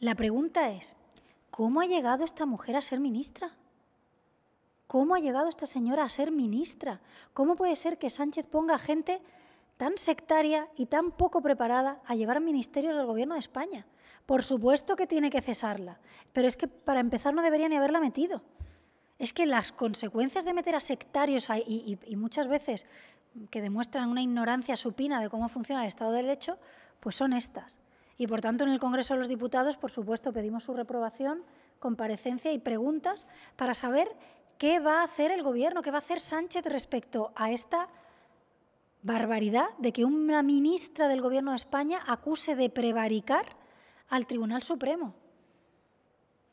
La pregunta es, ¿cómo ha llegado esta mujer a ser ministra? ¿Cómo ha llegado esta señora a ser ministra? ¿Cómo puede ser que Sánchez ponga gente tan sectaria y tan poco preparada a llevar ministerios al gobierno de España? Por supuesto que tiene que cesarla, pero es que para empezar no debería ni haberla metido. Es que las consecuencias de meter a sectarios y, muchas veces que demuestran una ignorancia supina de cómo funciona el Estado de Derecho, pues son estas. Y por tanto, en el Congreso de los Diputados, por supuesto, pedimos su reprobación, comparecencia y preguntas para saber qué va a hacer el Gobierno, qué va a hacer Sánchez respecto a esta barbaridad de que una ministra del Gobierno de España acuse de prevaricar al Tribunal Supremo.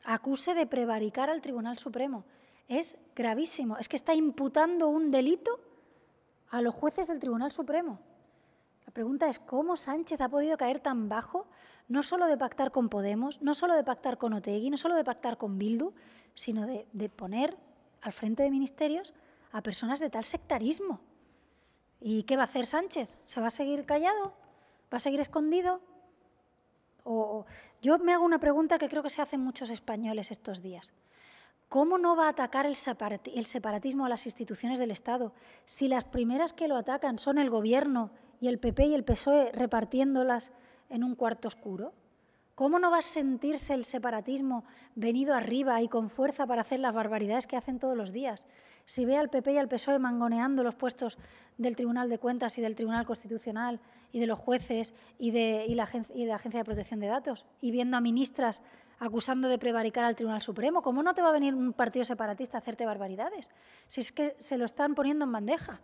Acuse de prevaricar al Tribunal Supremo. Es gravísimo. Es que está imputando un delito a los jueces del Tribunal Supremo pregunta es cómo Sánchez ha podido caer tan bajo, no solo de pactar con Podemos, no solo de pactar con Otegui, no solo de pactar con Bildu, sino de, de poner al frente de ministerios a personas de tal sectarismo. ¿Y qué va a hacer Sánchez? ¿Se va a seguir callado? ¿Va a seguir escondido? O, yo me hago una pregunta que creo que se hacen muchos españoles estos días. ¿Cómo no va a atacar el, separatismo a las instituciones del Estado si las primeras que lo atacan son el Gobierno y el PP y el PSOE repartiéndolas en un cuarto oscuro? ¿Cómo no va a sentirse el separatismo venido arriba y con fuerza para hacer las barbaridades que hacen todos los días? Si ve al PP y al PSOE mangoneando los puestos del Tribunal de Cuentas y del Tribunal Constitucional y de los jueces y de, de la Agencia de Protección de Datos y viendo a ministras acusando de prevaricar al Tribunal Supremo, ¿cómo no te va a venir un partido separatista a hacerte barbaridades? Si es que se lo están poniendo en bandeja.